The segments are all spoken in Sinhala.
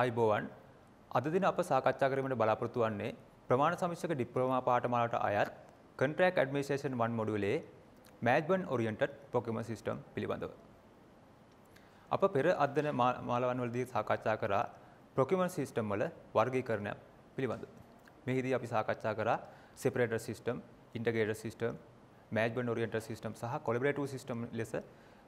අයිබෝවන් අද දින අප සාකච්ඡා කිරීමට බලාපොරොත්තු වන්නේ ප්‍රමාණ සමිශ්‍රක ඩිප්ලෝමා පාඨමාලාට අයත් Contract Administration 1 මොඩියුලේ Management Oriented Procurement System පිළිබඳව. අප පෙර අධ්‍යන මාලාවන්වලදී සාකච්ඡා කරා procurement system වල වර්ගීකරණය පිළිබඳව. මෙහිදී අපි සාකච්ඡා කරා separator system, integrated system, management oriented system සහ collaborative system ලෙස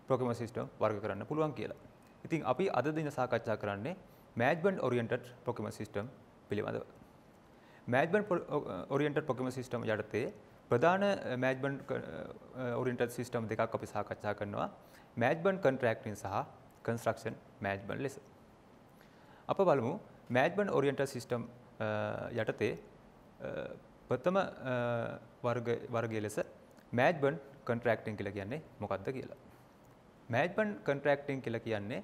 procurement system වර්ග කරන්න පුළුවන් කියලා. ඉතින් අපි අද දින සාකච්ඡා කරන්නේ මෑජ්බන් ඔරියන්ටඩ් පොකම සිිස්ටම් පිළිබඳව. මෑජ්බන් ඔරියන්ටඩ් පොකම සිිස්ටම් යටතේ ප්‍රධාන මෑජ්බන් ඔරින්ටඩ් සිිස්ටම් දෙකක් අපි සාකච්ඡා කරනවා මෑජ්බන් කන්ට්‍රක්ටින් සහ කන්ස්ට්‍රක්ෂන් මෑජ්බන් ලෙස. අප බලමු මෑජ්බන් ඔරියන්ට සිිස්ටම් යටතේ eh, ප්‍රථම eh, වර්ගය ලෙස මෑජ්බන් කන්ට්‍රක්ටිං කියලා කියන්නේ මොකක්ද කියලා. මෑජ්බන් කන්ට්‍රක්ටිං කියලා කියන්නේ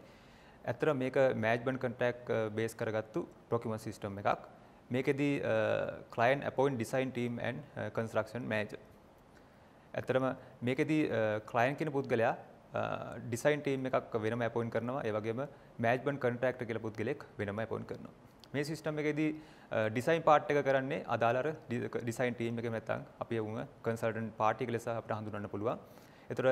ඇතර මේක මෑජ්බන් කටක් බේස් කරගත්තු ඩොකිමන් සිිස්ටම් එකක් මේකෙදී client appoint design team and construction මෑජ ඇතරම මේකෙදී කලයින් කෙන පුද්ගලයා ඩිසයින් ටීම් එකක් වෙනම ඇපොයින් කරනවා ඒවගේම මෑජ්බන් කටක්ට කියල පුද්ගලෙක් වෙනම ඇපොයින් කරනවා මේ සිිස්ටම් එකෙදී ඩිසයින් පාට් එක කරන්නේ අදාලර ඩිසයින් ටීම් එක මැතන් අපි වුම කන්සල්ටන් පාටික ලෙස අපට හඳුරන්න පුළුවන් එතුර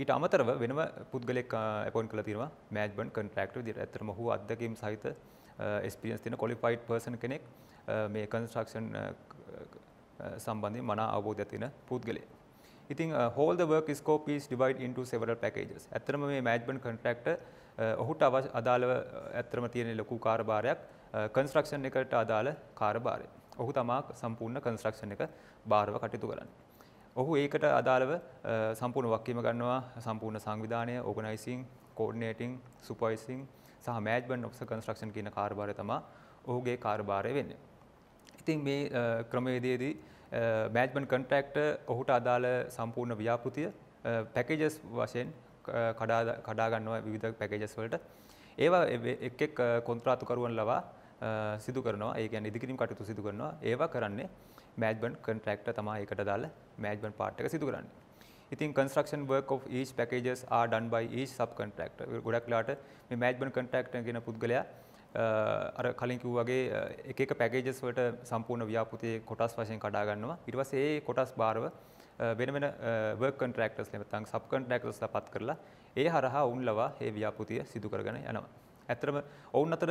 ඊට අමතරව වෙනම පුද්ගලෙක් පොන් කළ තිරවා මෑජ්බන් කන්ට්‍රක්ට දිර ඇතරම හු අදකීම් සහිත ස්පියන්ස් තින කොලිෆයිට් පර්සන කෙනෙක් මේ කන්ස්ට්‍රක්ෂන් සම්බන්ධය මනා අවබෝධ ඇතින පුද්ගලේ ඉතින් whole work scope is divided into several packages. ඇත්තරම මේ management contractor ඔහුට අවශ්‍ය අදාළව ඇත්තරම තියෙන ලොකු කාර්යභාරයක් construction එකට අදාළ කාර්යභාරය. ඔහු තමා සම්පූර්ණ construction එක බාරව කටයුතු කරන්නේ. ඔහු ඒකට අදාළව සම්පූර්ණ වක්කීම ගන්නවා සම්පූර්ණ සංවිධානය ඕගනයිසින් කෝඩ්නේටිං සුපයිසිං සහ මෑජ්බන් ඔක්ස කන්ස්ට්‍රක්ෂන් කියන කාර්භාරය තමා ඔහුගේ කාර්භාරය වෙන්න. ඉතින් මේ ක්‍රමවේදයේදී මෑජ්බන් කන්ට්‍රක්ට ඔහුට අදාළ සම්පූර්ණ ව්‍යාපෘතිය පැකජස් වශයෙන් කඩාගන්නවා විවිධ පැකජස් වලට ඒවා එක් කොන්ත්‍රාතුකරුවන් ලවා සිදු කරනවා ඒ ගැන ඉදිකිරීම කටයුතු සිදු කරනවා ඒවා කරන්නේ මෑජ්බන් කන්ට්‍රක්ට තමා එකට දාල මෑජ්බන් පාට්ක සිදුරන්න ඉතින් construction work of each packages are done by each subcontractor ගොඩක්ලාට මේ මෑජ්බන් කන්ට්‍රක්ටර් කියන පුද්ගලයා අර කලින් කිව්වාගේ එක එක පැකේජස් වලට සම්පූර්ණ ව්‍යාපෘතියේ කොටස් වශයෙන් කඩා ගන්නවා ඊට පස්සේ ඒ කොටස් බාරව වෙන වෙන work contractors නැත්නම් sub contractors ලා පත් කරලා ඒ හරහා ඔවුන් ලවා මේ ව්‍යාපෘතිය සිදු කරගෙන යනවා. ඇත්තටම ඔවුන් අතර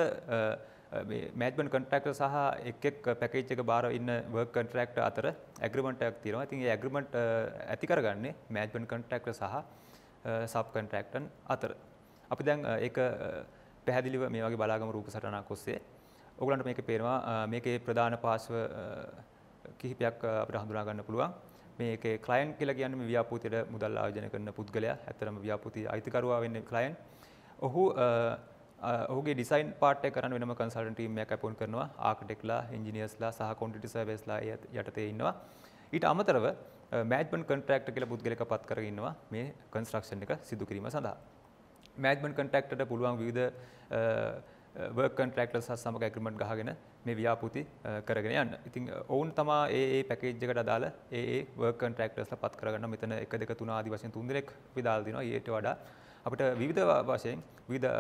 මෑජ්මන් කටක්ට සහ එක් පැකච්චක බාර ඉන්න වර්ක් කටරක්ට අතර ඇග්‍රමටක් තිරවා තින් ඇග්‍රමට ඇතිකරගන්නේ මෑජ්මන් කටක්ට සහ සබ් කටරක්ටන් අතර. අපි දැන් ඒ පැහැදිලිව මේ වගේ බලාගම රූප සටනක් ඔස්සේ ඔගලන්ට මේක පේනවා මේකේ ප්‍රධාන පාස්ව කිහිපයක් අපට හඳුනාගන්න පුළුවන් මේක කලයින් කියලා කියන්න ව්‍යාපූතියට මුදල් ආයෝජන කරන පුද්ගලයා ඇතරම ව්‍යාපූති අයිතිකරවා වෙන්න කලයින් ඔහු ඔහුගේ ඩිසයින් පාට කරන වෙනම කන්සල්ටීමයක් ඇපුන් කරනවා ආකටෙක්ලා ඉංජිනියස්ලා සහ කොන්ටිටි සර්වස්ලා යටතේ ඉන්නවා ඊට අමතරව මෑජ්මන් කන්ට්‍රක්ට කියල පුද්ගලක පත් කරඉන්නවා මේ කන්ස්ට්‍රක්ෂන් එක සිදු කිරීම සඳහා මෑජ්මන් කන්ටක්ට පුළුවන් විධ වර්ක් කන්ට්‍රක්ටර්ස් හා සමග ඇග්‍රීමන්ට් ගහගෙන මේ ව්‍යාපෘති කරගෙන යන්න. ඉතින් ඔවුන් තමා ඒ ඒ පැකේජ් එකට අදාළ ඒ ඒ වර්ක් කන්ට්‍රක්ටර්ස්ලා පත් කරගන්න මෙතන 1 2 3 ආදි වශයෙන් තුන් දෙනෙක් අපි දාලා දෙනවා ඊට වඩා අපිට විවිධ වශයෙන් විවිධ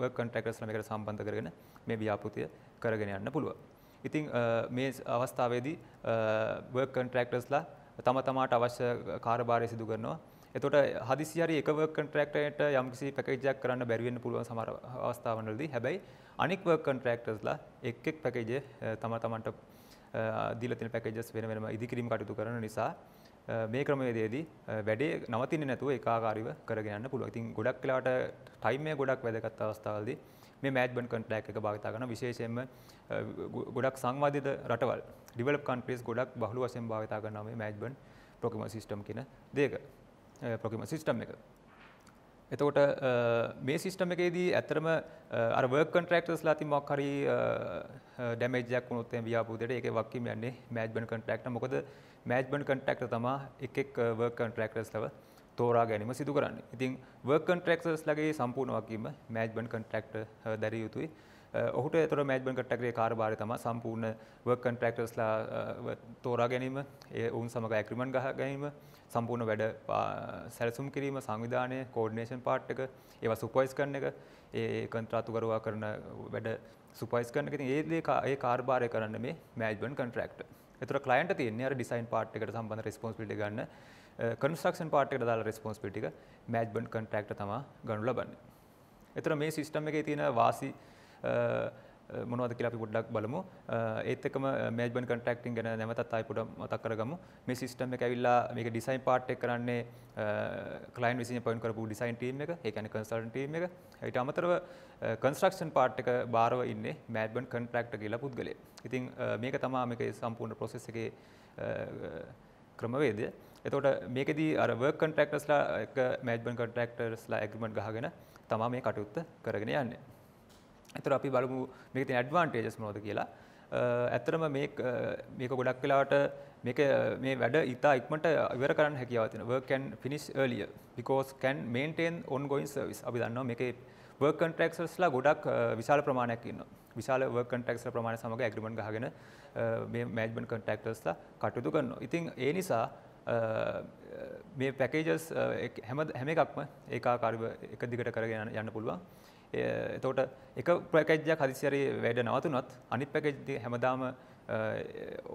වර්ක් කන්ට්‍රක්ටර්ස්ලා මේකට සම්බන්ධ කරගෙන මේ ව්‍යාපෘතිය කරගෙන යන්න පුළුවන්. ඉතින් මේ අවස්ථාවේදී වර්ක් කන්ට්‍රක්ටර්ස්ලා තම තමාට අවශ්‍ය කාර්යභාරය සිදු කරනවා එතකොට හදිසි හරි එක වර්ක් කොන්ට්‍රැක්ටරයට යම්කිසි පැකේජයක් කරන්න බැරි වෙන්න පුළුවන් සමහර අවස්ථාවන්වලදී. හැබැයි අනෙක් වර්ක් කොන්ට්‍රැක්ටර්ස්ලා එක් එක් පැකේජ් තම තමන්ට දීලා තියෙන පැකේජස් වෙන වෙනම ඉදිකිරීම කටයුතු කරන නිසා මේ ක්‍රමවේදයේදී වැඩේ නවතින්නේ නැතුව ඒකාකාරීව කරගෙන යන්න පුළුවන්. ඉතින් ගොඩක් වෙලාවට ටයිම් එක ගොඩක් වැදගත් අවස්ථාවලදී මේ මෑජ්බන් කටක් එක භාවිතා කරන විශේෂයෙන්ම ගොඩක් සංවාධිත රටවල් ඩිවලප් කන්ට්‍රේස් ගොඩක් බහළු වසෙන් භාවිතා කරනම මෑජ්බන් ප්‍රොකම සිිටම් කියන දේක ප්‍රොකිම සිිස්ටම් එක. එතකොට මේ සිිස්ටම එකේදී ඇතරම අර්වර්ක් කන්ට්‍රක්ටර්ස් ලාති මොක් හරි ඩැමේජයක් වුණොත්තේ ව්‍යාපූදයට ඒ වක්කිම යන්නේ මෑජ්බන් කන්ට්‍රක්ට මොකද මෑජ්බන් කන්ට්‍රක්ට තමා එකෙක් වර්ක් කන්ට්‍රක්ටර්ස් ලව තෝරා ගැනීම සිදු කරන්න. ඉතින් වර්ක් කන්ට්‍රැක්ටර්ස් ලගේ සම්පූර්ණ වගකීම මැනේජ්මන්ට් කොන්ට්‍රැක්ටර් uh, දැරිය යුතුයි. Uh, ඔහුට ඒතර මැනේජ්මන්ට් කොන්ට්‍රැක්ටරේ කාර්යභාරය තමයි සම්පූර්ණ වර්ක් කන්ට්‍රැක්ටර්ස්ලා uh, තෝරා ගැනීම, ඒ ඔවුන් සමග ඇග්‍රීමන්ට් ගහ ගැනීම, සම්පූර්ණ වැඩ සැලසුම් කිරීම, සංවිධානය, කෝඩිනේෂන් පාර්ට් එක, ඒවා සුපර්වයිස් කරන එක, ඒ කන්ත්‍රාතුකරුවා කරන වැඩ සුපර්වයිස් කරන එක. ඉතින් ඒ දේ ඒ කාර්යභාරය කරන්න මේ මැනේජ්මන්ට් කොන්ට්‍රැක්ටර්. ඒතර ක්ලයන්ට් තියෙන්නේ අර ඩිසයින් පාර්ට් එකට සම්බන්ධ රෙස්පොන්සිබිලිටි ගන්න කන්ස්ට්‍රක්ෂන් පාට් එකට දාලා රෙස්පොන්සිබිලිටි එක මැනේජ්මන්ට් කොන්ට්‍රැක්ටර් තමා ගනු ලබන්නේ. එතන මේ සිස්ටම් එකේ තියෙන වාසි මොනවද කියලා අපි පොඩ්ඩක් බලමු. ඒත් එක්කම මැනේජ්මන්ට් කොන්ට්‍රැක්ටින් ගැන නැවතත් ආයි පොඩ්ඩක් මතක් කරගමු. මේ සිස්ටම් එක ඇවිල්ලා මේක ඩිසයින් පාර්ට් එක කරන්නේ ක්ලයින්ට් විසින් අපොයින්ට් කරපු ඩිසයින් ටීම් එක, ඒ කියන්නේ කන්සල්ටන්ට් ටීම් එක. ඊට අමතරව කන්ස්ට්‍රක්ෂන් පාර්ට් එක බාරව ඉන්නේ මැනේජ්මන්ට් කොන්ට්‍රැක්ටර් කියලා පුද්ගලයෙක්. ඉතින් මේක තමයි මේකේ සම්පූර්ණ process එකේ ක්‍රමවේදය. එතකොට මේකෙදී අර වර්ක් කොන්ට්‍රැක්ටර්ස්ලා එක මැනේජ්මන්ට් කොන්ට්‍රැක්ටර්ස්ලා ඇග්‍රීමන්ට් ගහගෙන තමයි මේ කටයුත්ත කරගෙන යන්නේ. එතකොට අපි බලමු මේකේ තියෙන ඇඩ්වාන්ටේජස් මොනවද කියලා. ඇත්තටම මේ මේක ගොඩක් වෙලාවට මේක මේ වැඩ ඉතා ඉක්මනට ඉවර කරන්න හැකියාව තියෙනවා. work can finish earlier because can maintain ongoing service. අපි දන්නවා මේකේ work contractorsලා ගොඩක් විශාල ප්‍රමාණයක් ඉන්නවා. විශාල work contractorsලා ප්‍රමාණය සමග agreement ගහගෙන මේ management contractorsලා කටයුතු කරනවා. ඉතින් ඒ නිසා මේ පැකේජස් හැම හැම එකක්ම ඒකාකාරව එක දිගට කරගෙන යන්න පුළුවන්. එතකොට එක පැකේජ්ජයක් හදිසියරි වැඩ නවතුනොත් අනිත් පැකේජ් හැමදාම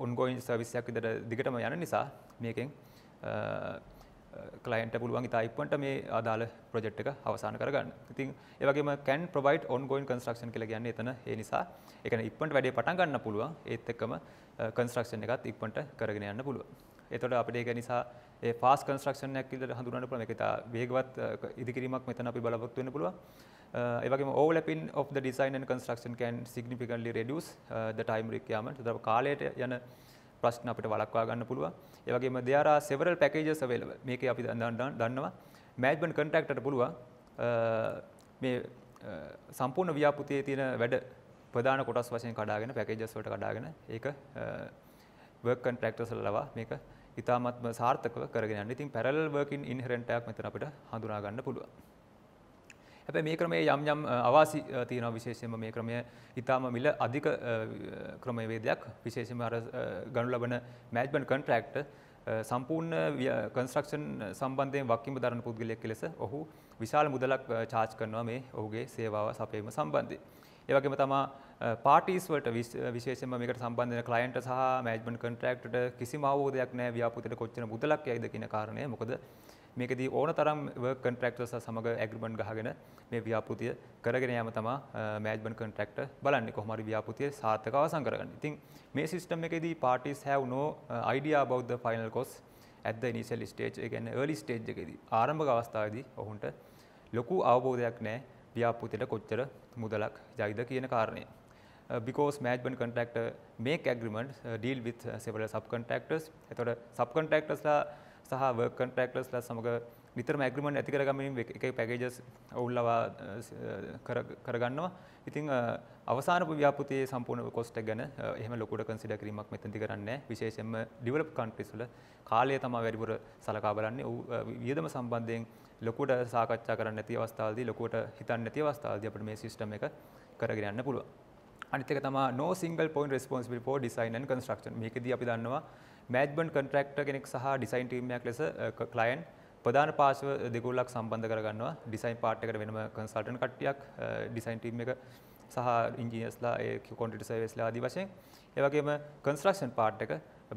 ඔන්ගෝයින් සර්විස් එකක් විදිහට දිගටම යන නිසා මේකෙන් කලයින්ට පුළුවන් ඉතායිප්පන්ට මේ අදාළ ප්‍රජෙක්් එක අවසාන කරගන්න ඉතින් ඒවගේම කැන් ප්‍රවයිට් ඔන්ගෝයින් කන්ස්ට්‍රක්ෂන් කළ ගන්න එතන ඒ නිසා එකන ඉක්පට වැඩේ පටන්ගන්න පුළුවන් ඒත් එක්කම කන්ස්ට්‍රක්ෂන් එකත් ඉක්පට කරගෙන යන්න පුළුවන් එතකොට අපිට ඒක නිසා ඒ ෆාස් කන්ස්ට්‍රක්ෂන් එකක් විදිහට හඳුනන්න පුළුවන්. ඒක ඉතා වේගවත් ඉදිකිරීමක් මෙතන අපි බලාපොරොත්තු වෙන්න පුළුවන්. ඒ වගේම overlapping of the design and construction can significantly reduce uh, the time requirement. ඒතර කාලයට යන ප්‍රශ්න අපිට වළක්වා ගන්න පුළුවන්. ඒ වගේම there are several packages available. මේකේ අපි දන්නවා management contractor පුළුවන් මේ සම්පූර්ණ ව්‍යාපෘතියේ තියෙන වැඩ ප්‍රධාන කොටස් වශයෙන් කඩාගෙන පැකේජස් වලට කඩාගෙන ඒක work contractors ලවා මේක ඉතාමත්ම සාර්ථකව කරගෙන යන්න. ඉතින් parallel working inherent එකක් මෙතන අපිට හඳුනා ගන්න පුළුවන්. හැබැයි මේ ක්‍රමයේ යම් යම් අවාසි තියෙනවා විශේෂයෙන්ම මේ ක්‍රමය ඉතාම මිල අධික ක්‍රමවේදයක් විශේෂයෙන්ම අර ගනු ලබන මැනේජ්මන්ට් කොන්ට්‍රැක්ට් සම්පූර්ණ කන්ස්ට්‍රක්ෂන් සම්බන්ධයෙන් වකිම දරන පුද්ගලයෙක් ලෙස ඔහු විශාල මුදලක් චාර්ජ් කරනවා මේ ඔහුගේ සේවාව සපයීම සම්බන්ධයෙන්. ඒ වගේම තමා පාටිස්වට විශේෂම මේකට සම්බන්ධන කලයින්ට සහ මෑජ්මන් කන්ට්‍රක්ට කිසිම අවබෝධයක් නෑ ව්‍යාපතිට කොච්චන මුදලක් යයිද කියන කාරණය මොකද මේකදී ඕන තරම් කන්ට්‍රක්ටර් සමඟ ඇග්‍රිමන්් ගහගෙන මේ ව්‍යාපෘතිය කරගෙන යම තමා මෑජ්බන් කන්ට්‍රක්ට බලන්න කොහමරි ව්‍යාපෘතිය සාර්ථකව සංකරගන්න ඉතින් මේ සිිස්ටම් එකදී පාටිස් හැව නෝ අයිඩියා බෞද්ධ ෆයිනල් කොස් ඇද නිසල් ස්ටේජ් ගැන ලි ස්ටේජ් එකෙදී ආරම්භ අවස්ථාවදී ඔහුන්ට ලොකු අවබෝධයක් නෑ ව්‍යාපෘතියට කොච්චර මුදලක් ජයිද කියන කාරණය Uh, because management contractor make agreements uh, deal with uh, several subcontractors. එතකොට subcontractorsලා සහ work contractorsලා සමග නිතරම agreement ඇති කරගැනීම එක packages ඔවුන්ලවා කරගන්නවා. ඉතින් අවසාන ව්‍යාපෘතියේ සම්පූර්ණ cost එක ගැන එහෙම ලොකුට consider කිරීමක් මෙතනදී කරන්නේ නැහැ. විශේෂයෙන්ම developed countries වල කාලය තමයි වැඩිපුර සලකා බලන්නේ. වියදම සම්බන්ධයෙන් ලොකුට සාකච්ඡා කරන්න නැති අවස්ථාවලදී ලොකුට හිතන්න නැති අවස්ථාවලදී අපිට මේ සිස්ටම් එක කරගෙන යන්න පුළුවන්. අනිතක තම නෝ සිංගල් පොයින් රස්පොන්සිබිල් ෝ ඩිසයින් කන්ස්ට්‍රක්ෂන් මේකද අපි දන්නවා මැජ්බන් කන්ට්‍රක්ට කෙනෙක් සහ ඩිසයින් ටීමයක් ලෙස කලයින් ප්‍රධාන පාශව දෙගුල්ලක් සම්බන්ධ කරගන්නවා ඩිසයින් පාට්කට වෙනම කන්සල්ටන් කට්ටියක් ඩිසයින් ටීම් එක සහ ඉංජිනියස්ලා කොන්ටිට සවස්ලා ආදි වශයෙන් ඒවගේම කන්ස්ට්‍රක්ෂන් පාට්ක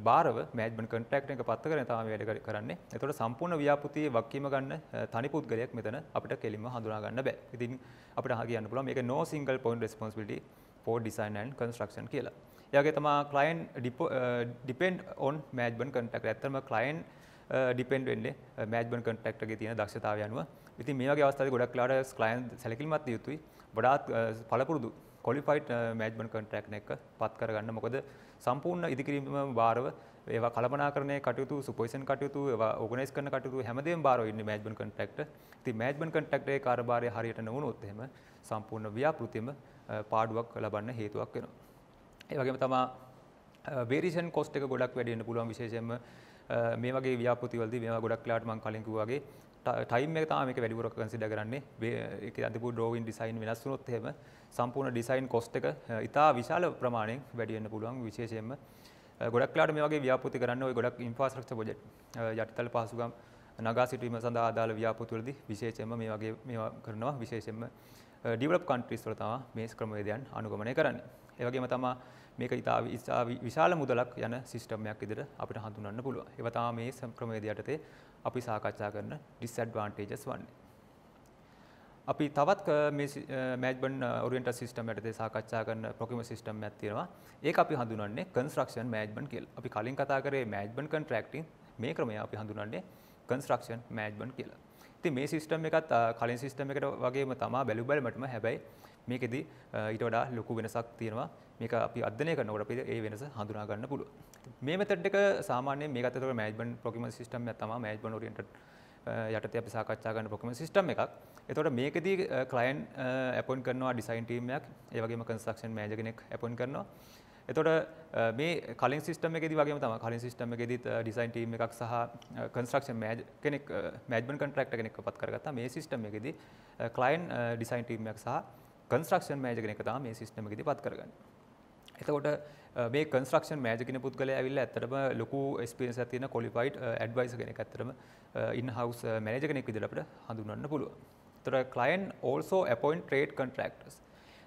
බාරව මෑජ්බන් කටක්ට එක පත්ත කරන තම වැඩ කරන්නේ එතොට සම්පූර්ණ ව්‍යාපතිය වක්කීම ගන්න තනි පුද්ගලයක් මෙතන අපට කෙලිම හඳුනාගන්න බෑ ඉතින් අපට හගන්න පුළ මේ නෝ සිංගල් පොයින් ස්පොන්ස්බිටි කෝ ඩිසයින් කන්ස්ට්‍රක්ෂන් කියලා යගේ තමා කලයින් ඩිපෙන්ඩ් ඔන් මෑජ්බන් කටක් ඇත්තම කලයින් ඩිපෙන්ඩ් වෙන්නේ මෑජ්බන් කටක්ටගේ තියෙන දක්ෂතාව අනුව ඉති මේගේ අවස්ථාව ගොඩක් ලාට ස්ලයින් සැලකිල්මත් යුතුයි වඩාත් පලපුරුදු කොලිෆයිට් මෑජ්බන් කටක්න එක පත් කරගන්න මොකද සම්පූර්ණ ඉදිකිරීම භාරව ඒවා කලපනාකරන කටයුතු සුපොයිසන් කටයුතු ඕගනස් කන කටයුතු හැමදේ බාරව ඉන්න මෑජ්බන් කටක්ට ති මෑජ්බන් කටක්ටේ කාරබාරය හරියට නොවුණු ඔත්තහෙම සම්පූර්ණ ව්‍යාපෘතිම පාඩුවක් ලබන්න හේතුවක් වෙනවා. ඒ වගේම තමා වේරිෂන් කොස්ට් එක ගොඩක් වැඩි වෙන්න පුළුවන් විශේෂයෙන්ම මේ වගේ ව්‍යාපෘතිවලදී මේවා ගොඩක් වෙලාවට මම කලින් කිව්වා වගේ ටයිම් එක තමයි මේක වැඩිපුර කන්සිඩර් කරන්නේ. ඒකේ අන්තිම ඩ්‍රෝවින් ඩිසයින් වෙනස් වුණොත් එහෙම සම්පූර්ණ ඩිසයින් කොස්ට් එක ඉතා විශාල ප්‍රමාණයෙන් වැඩි වෙන්න පුළුවන් විශේෂයෙන්ම ගොඩක් වෙලාවට මේ වගේ ව්‍යාපෘති කරන්න ওই ගොඩක් ඉන්ෆ්‍රාස්ට්‍රක්චර් ප්‍රොජෙක්ට් යටිතල පහසුකම් නගා සිටීම සඳහා අදාළ ව්‍යාපෘතිවලදී විශේෂයෙන්ම මේ වගේ මේවා කරනවා විශේෂයෙන්ම ඩිවලප් කන්ට්‍රීස් වල තමා මේ ක්‍රමවේදයන් අනුගමනය කරන්නේ. ඒ වගේම තමා මේක ඉතා විශාල මුදලක් යන සිස්ටම් එකක් විදිහට අපිට හඳුන්වන්න පුළුවන්. ඒවා තමයි මේ ක්‍රමවේදය යටතේ අපි සාකච්ඡා කරන disadvantages වන්නේ. අපි තවත් මේ management oriented system යටතේ සාකච්ඡා කරන procurement system එකක් තියෙනවා. ඒක අපි හඳුන්වන්නේ construction management කියලා. අපි කලින් කතා කරේ management contracting මේ ක්‍රමය අපි හඳුන්වන්නේ construction management කියලා. ඉතින් මේ සිස්ටම් එකත් කලින් සිස්ටම් එකට වගේම තමා බැලු බැලමටම හැබැයි මේකෙදි ඊට වඩා ලොකු වෙනසක් තියෙනවා මේක අපි අධ්‍යයනය කරනකොට අපිට ඒ වෙනස හඳුනා ගන්න පුළුවන් මේ මෙතඩ් එක සාමාන්‍යයෙන් මේකත් එතකොට මැනේජ්මන්ට් ප්‍රොකියුමන්ට් සිස්ටම් එක තමයි මැනේජ්මන්ට් ඕරියන්ටඩ් යටතේ අපි සාකච්ඡා කරන ප්‍රොකියුමන්ට් සිස්ටම් එකක් එතකොට මේකෙදි ක්ලයන්ට් අපොයින්ට් කරනවා ඩිසයින් ටීම් එකක් ඒ වගේම කන්ස්ට්‍රක්ෂන් මැනේජර් කෙනෙක් අපොයින්ට් කරනවා එතොට මේ කලින් සිිටම එකෙද වගේ තම කලින් සිිටම එකෙදත් ඩිසයින් ටීම එකක් සහ කන්ස්ට්‍රක්ෂන් මෑජ් කෙනෙක් මැජ්මන් කන්ට්‍රක්ට කෙනෙක් පත් කරගත මේ සිිටම එකෙද කලයින් ඩිසයින් ටීමක් සහ කන්ස්ට්‍රක්ෂන් මෑජ කෙනෙක තම මේ සිිටම එකෙද පත් කරගන්න එතකොට මේ කන්ස්ට්‍රක්ෂන් මෑජකන පුද්ගල ඇවිල්ල ඇතරම ලොකු ස්පිරස තින කොලිපයිට් ඇඩ්වයිස කෙන ඇතරම ඉන් හවස් මැජ කෙනෙක් විදිලට හඳුන්න පුළුව තොර කලයින් ඕල්සෝ පොයින් ට්‍රේඩ් කන්ට්‍රක්ටස්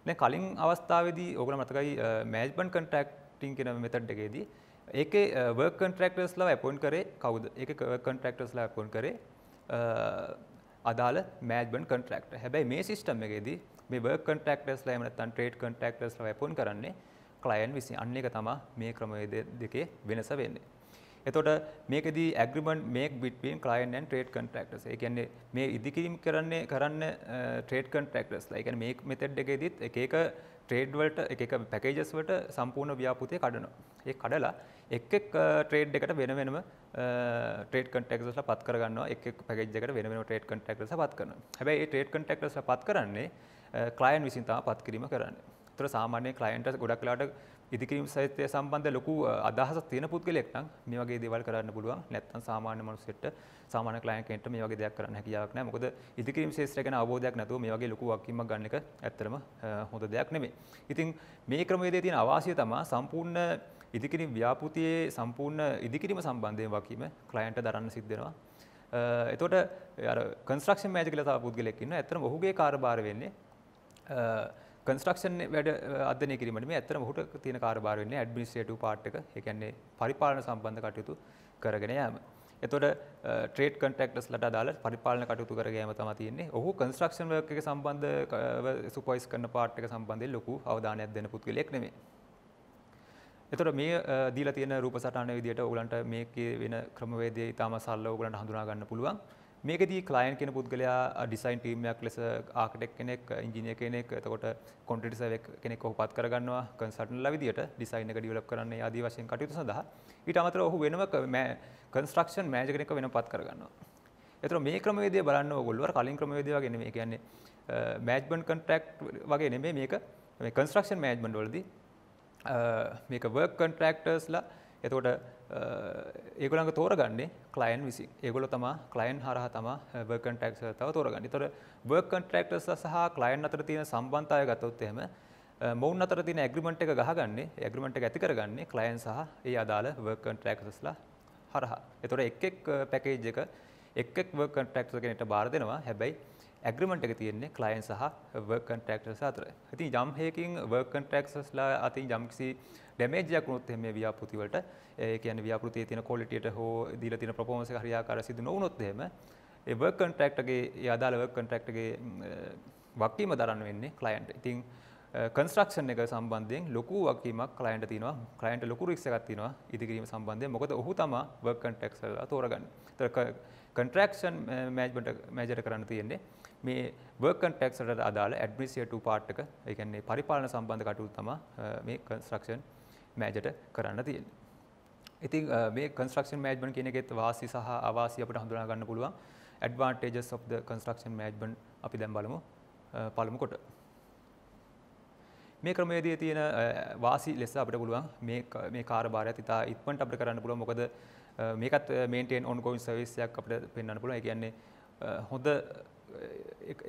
දැන් කලින් අවස්ථාවේදී ඕගොල්ලෝ මතකයි මැනේජ්මන්ට් කොන්ට්‍රැක්ටින් කියන මෙතඩ් එකේදී ඒකේ වර්ක් කොන්ට්‍රැක්ටර්ස්ලා අපොයින්ට් කරේ කවුද? ඒකේ වර්ක් කොන්ට්‍රැක්ටර්ස්ලා අපොයින්ට් කරේ අදාළ මැනේජ්මන්ට් කොන්ට්‍රැක්ටර්. හැබැයි මේ සිස්ටම් එකේදී මේ වර්ක් කොන්ට්‍රැක්ටර්ස්ලා එහෙම නැත්නම් ට්‍රේඩ් කොන්ට්‍රැක්ටර්ස්ලා අපොයින්ට් කරන්නේ ක්ලයන්ට් විසින්. අන්න ඒක තමයි මේ ක්‍රමවේද දෙකේ වෙනස වෙන්නේ. එතකොට මේකෙදී agreement make between client and trade contractors. ඒ කියන්නේ මේ ඉදිකිරීම කරන්නේ කරන්න trade contractors ලා. ඒ කියන්නේ make method එකේදීත් එක එක ට්‍රේඩ් වලට එක එක පැකේජස් වලට සම්පූර්ණ ව්‍යාපෘතිය කඩනවා. ඒ කඩලා එක් එක් ට්‍රේඩ් එකට වෙන වෙනම ට්‍රේඩ් කන්ට්‍රැක්ටර්ස්ලා පත් කරගන්නවා. එක් එක් පැකේජ් එකට වෙන වෙනම ට්‍රේඩ් කන්ට්‍රැක්ටර්ස්ලා පත් කරනවා. හැබැයි මේ ට්‍රේඩ් කන්ට්‍රැක්ටර්ස්ලා පත් කරන්නේ ක්ලයන්ට් විසින් තමයි පත් කිරීම කරන්නේ. ඒතර සාමාන්‍ය ක්ලයන්ට්ස් ගොඩක් වෙලාවට ඉදිකිරීම සහිතය සම්බන්ධ ලොකු අදහසක් තියෙන පුද්ගලයෙක් නම් මේ වගේ දේවල් කරන්න පුළුවන් නැත්නම් සාමාන්‍ය මනුස්සයෙක්ට සාමාන්‍ය ක්ලයන්ට් කෙනෙක්ට මේ වගේ දෙයක් කරන්න හැකියාවක් නැහැ මොකද ඉදිකිරීම ශාස්ත්‍රය ගැන අවබෝධයක් නැතුව මේ වගේ ලොකු වක්කීමක් ගන්න එක ඇත්තටම හොඳ දෙයක් නෙමෙයි. ඉතින් මේ ක්‍රමවේදයේ තියෙන අවාසිය තමයි සම්පූර්ණ ඉදිකිරීම ව්‍යාපෘතියේ සම්පූර්ණ ඉදිකිරීම සම්බන්ධයෙන් වකීම ක්ලයන්ට්ට දරන්න සිද්ධ වෙනවා. එතකොට අර කන්ස්ට්‍රක්ෂන් මැනේජර් කියලා තව පුද්ගලයෙක් ඉන්නවා. ඇත්තටම ඔහුගේ කාර්යභාරය වෙන්නේ කන්ස්ට්‍රක්ෂන් වැඩ අධ්‍යයනය කිරීමට මේ ඇත්තටම ඔහුට තියෙන කාර්යභාරය වෙන්නේ ඇඩ්මිනිස්ට්‍රේටිව් පාර්ට් එක. ඒ කියන්නේ පරිපාලන සම්බන්ධ කටයුතු කරගෙන යාම. එතකොට ට්‍රේඩ් කන්ට්‍රැක්ටර්ස්ලට අදාළ පරිපාලන කටයුතු කර ගැනීම තමයි තියෙන්නේ. ඔහු කන්ස්ට්‍රක්ෂන් වර්ක් එක සම්බන්ධව සුපර්වයිස් කරන පාර්ට් එක සම්බන්ධයෙන් ලොකු අවධානයක් දෙන පුද්ගලයෙක් නෙමෙයි. එතකොට මේ දීලා තියෙන රූප සටහන විදිහට ඔයගලන්ට මේකේ වෙන ක්‍රමවේදය ඉතාම සරලව ඔයගලන්ට හඳුනා ගන්න පුළුවන්. මේකදී ක්ලයින් කෙන පුද්ගලයා ඩිසයින් ටීමයක් ලෙස ආකටෙක් කෙනෙක් ඉංජිනිය කෙනෙක් එතකොට කොන්ටටිසක් කෙනෙක් ඔහුපත් කරගන්නවා කන්සටන් ලවිදිට ඩිසයින් එක ඩිවලප් කරන්න ආදී වශයෙන් කටයුතු සඳහා ඊට අමතර ඔහු වෙනම කන්ස්ට්‍රක්ෂන් මෑජ කෙනෙක් වෙන පත් කරගන්නවා එතර මේ ක්‍රමේදය බලන්න ගොල්ලුව කලින් ක්‍රමේදය ගෙන මේ කියන්නේ මෑජ්බන් කන්ට්‍රක්් වගේ නෙමේ මේක කන්ස්ට්‍රක්ෂන් මෑජ්මන්් වලද මේක වර්ක් කන්ට්‍රක්ටර්ස්ලා එතකොට ඒගොලඟ තෝරගන්නේ කලයින් විසි ඒගොල තම කලයින් හරහ තම බර්කන්ටක් තව තෝරගන්න තොර බර්කන්ට්‍රක්ට සහ කලයින් අතර තියෙන සම්බන්තාය ගතොත්තයම මොවන් අතර තින ඇග්‍රමට එක ගහගන්නේ ඇග්‍රමට එක ඇති කරගන්නේ කලයින් සහ ඒ අදාළ වර්කන්ට්‍රක්සස්ලා හරහා එතොට එක් එක් පැකේජ් එක එක් එක් වර්කන්ට්‍රක්ට කෙනට බාර දෙෙනවා හැබැයි ඇග්‍රමට එක තියන්නේ කලයින් සහ කටක්ටස අතර ඇති යම් හයකින් වර්කන්ටක්ස්ලා අති යම්කිසි ඩැමේජයක් වුණොත් එම ව්‍යාපෘතිවලට කියන ව්‍යාපෘතිය තියෙන කොලිටියට හෝ දීල තින ප්‍රපෝමස හරියාකාර සිදු නොවනොත්හෙම වර්කන්ටක්ටගේ යදාලව කටක්ටගේ වක්කීම දරන්න වෙන්නේ කලයින්ට ඉතිං කන්ස්ට්‍රක්ෂන් එක සම්බන්ධයෙන් ලොකු වක්කීමක් කලයින්ට තිනවා කලයින්ට ලොකු රික්ෂකක් තිනවා ඉදිකිරීම සම්බන්ධය මොකද ඔහු තම වර්කන්ටක්සලා තෝරගන්න ත කන්ට්‍රක්ෂන් මෑජ්මට මෑජර කරන්න තියෙන්නේ මේ work contracts වලට අදාළ administrative part එක, ඒ කියන්නේ පරිපාලන සම්බන්ධ කටයුතු තමයි මේ construction manager කරන්න තියෙන්නේ. ඉතින් මේ construction management කියන එකෙත් වාසි සහ අවාසි අපිට හඳුනා ගන්න පුළුවන්. advantages of the construction management අපි දැන් බලමු පළමු කොට. මේ ක්‍රමවේදයේ තියෙන වාසි ලෙස අපිට පුළුවන් මේ මේ කාර්යභාරයත් ඉතා ඉක්මනට අපිට කරන්න පුළුවන් මොකද මේකත් මේන්ටේන් ඔන්ගෝයින් සර්විස් එකක් අපිට පෙන්වන්න පුළුවන්. ඒ කියන්නේ හොඳ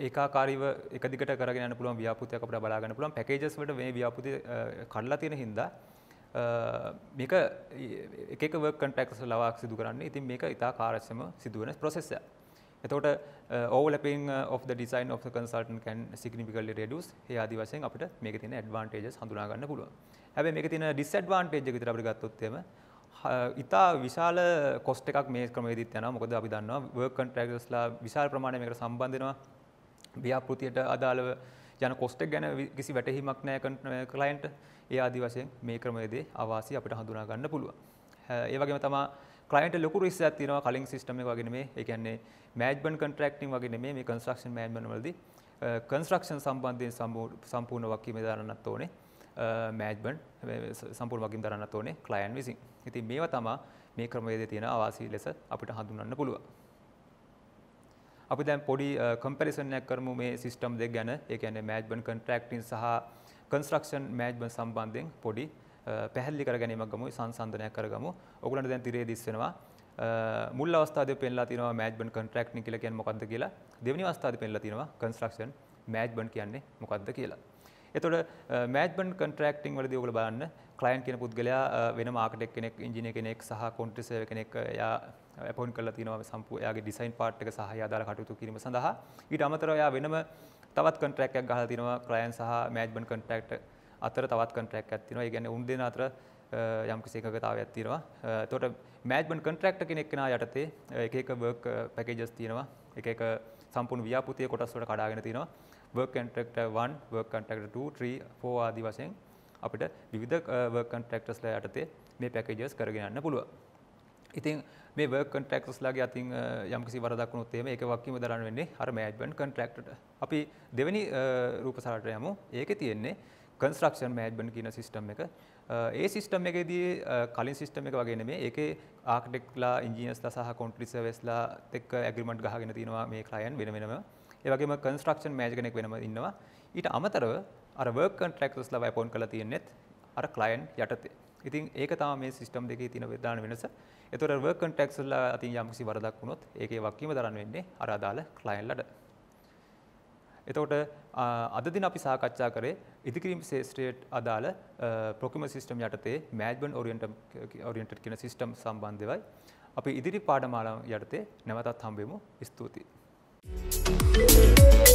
ඒකාකාරීව එක දිගට කරගෙන යන්න පුළුවන් ව්‍යාපෘතියක් අපිට බලා ගන්න පුළුවන් පැකේජස් වලට මේ ව්‍යාපෘති කඩලා තියෙන හින්දා මේක එක එක වර්ක් කොන්ට්‍රැක්ට්ස් ලවා සිදු කරන්නේ. ඉතින් මේක ඉතා කාර්යක්ෂම සිදු වෙන ප්‍රොසෙස් එකක්. එතකොට ඕවලපින් of the design of the consultant can significantly reduce ඒ ආදි වශයෙන් අපිට මේකේ තියෙන advantages හඳුනා ගන්න පුළුවන්. හැබැයි මේකේ තියෙන disadvantage එක විතර අපිට ගත්තොත් එහෙම ඉතා විශාල කොස්ට එකක් මේ ක්‍රමේදිත් යන මොකද අපි දන්නවා වර්කන් ටැගස්ලා විශාල ප්‍රමාණයකට සම්බන්ධෙනවා ව්‍යාපෘතියට අදාළව යන කොස්ටෙක් ගැන කිසි වැටහීමක් නෑ කලයින්ට ඒ ආදි වශයෙන් මේ ක්‍රමයේදේ අවාසි අපිට හඳුනා ගන්න පුළුවන්. ඒ වගේම තමා ක්ලයින්ට ලොකු රිස්කයක් තියෙනවා කලින් සිස්ටම් එක වගේ නෙමෙයි. ඒ කියන්නේ මැනේජ්මන්ට් කන්ට්‍රැක්ටින් වගේ නෙමෙයි මේ කන්ස්ට්‍රක්ෂන් මැනේජ්මන්ට් වලදී කන්ස්ට්‍රක්ෂන් සම්බන්ධයෙන් සම්පූර්ණ වකිම දාන්නත් ඕනේ. මෑජ්බන් සම්පූර් වගින් දරන්න ඕනේ කලයන් විසින් ඉතින් මේවා තමා මේ ක්‍රමවේදේ තියෙන අවාසි ලෙස අපිට හඳුන්වන්න පුළුවන් අපි දැන් පොඩි කම්පැරිසන් එකක් කරමු මේ සිස්ටම් දෙක ගැන ඒ කියන්නේ මෑජ්බන් කන්ට්‍රැක්ටින් සහ කන්ස්ට්‍රක්ෂන් මෑජ්බන් සම්බන්ධයෙන් පොඩි පැහැදිලි කර ගැනීමක් ගමු සංසන්දනයක් කරගමු ඔයගලන්ට දැන් තිරේ දිස් වෙනවා මුල් අවස්ථාවේ පෙන්ලා තියෙනවා මෑජ්බන් කන්ට්‍රැක්ටින් කියලා කියන්නේ මොකක්ද කියලා දෙවෙනි අවස්ථාවේ පෙන්ලා තියෙනවා කන්ස්ට්‍රක්ෂන් මෑජ්බන් කියන්නේ මොකක්ද කියලා එතකොට මෑජ්මන්ට් කන්ට්‍රැක්ටින් වලදී ඔයගොල්ලෝ බලන්න ක්ලයන්ට් කියන පුද්ගලයා වෙනම ආකටෙක් කෙනෙක් ඉංජිනේර කෙනෙක් සහ කොන්ට්‍රිසර්වර් කෙනෙක් එයා අපොයින්ට් කරලා තියෙනවා සම්පූර්ණ එයාගේ ඩිසයින් පාර්ට් එක සහ අදාළ කටයුතු කිරීම සඳහා ඊට අමතරව එයා වෙනම තවත් කන්ට්‍රැක්ට් එකක් ගහලා තියෙනවා ක්ලයන්ට් සහ මෑජ්මන්ට් කන්ට්‍රැක්ට් අතර තවත් කන්ට්‍රැක්ට් එකක් තියෙනවා ඒ කියන්නේ උන් දෙන අතර යම්කිසි එකගතාවයක් තියෙනවා. එතකොට මෑජ්මන්ට් කොන්ට්‍රැක්ටර් කෙනෙක් කෙනා යටතේ එක එක වර්ක් පැකේජස් තියෙනවා. එක එක සම්පූර්ණ ව්‍යාපෘතිය කොටස් වලට කඩාගෙන තියෙනවා. work contractor 1, work contractor 2, 3, 4 ආදී වශයෙන් අපිට විවිධ work contractors ලා යටතේ මේ packages කරගෙන යන්න පුළුවන්. ඉතින් මේ work contractors ලාගේ අතින් යම්කිසි වරදක් වුණොත් එහෙම ඒක වක්කීම දරන්න වෙන්නේ අර management contractor අපි දෙවෙනි රූපසාරට යමු. ඒකේ තියෙන්නේ construction management කියන system එක. ඒ සිිස්ටම් එකේදී කලින් සිිස්ටම් එක වගේ මේ ඒ ආකටෙක්ලා ඉංජිනස්ලා සහ කොන්ට්‍රි සවස්ලා එක් ඇගිමට් ගහගෙන තිනවා මේ කලයන් වෙන වෙනම ඒ වගේම කන්ස්ට්‍රක්ෂන් මෑනේජර් කෙනෙක් වෙනම ඉන්නවා. ඊට අමතරව අර work contractors ලා අපොයින්ට් කරලා තියෙන්නේත් අර client යටතේ. ඉතින් ඒක තමයි මේ සිස්ටම් දෙකේ තියෙන ප්‍රධාන වෙනස. ඒතොර work contracts වල අතින් යම්කිසි වරදක් වුණොත් ඒකේ වක්කීම දරන්න වෙන්නේ අර අදාළ client ලට. එතකොට අද දින අපි සාකච්ඡා කරේ ඉදිකිරීම ශේෂ්ත්‍රයට අදාළ ප්‍රොකියුමර් සිස්ටම් යටතේ මැනේජ්මන්ට් ඕරියන්ටඩ් ඕරියන්ටඩ් කියන සිස්ටම් සම්බන්ධවයි. අපි ඉදිරි පාඩමාලාව යටතේ නැවතත් හම්බෙමු. ස්තුතියි. Thank you.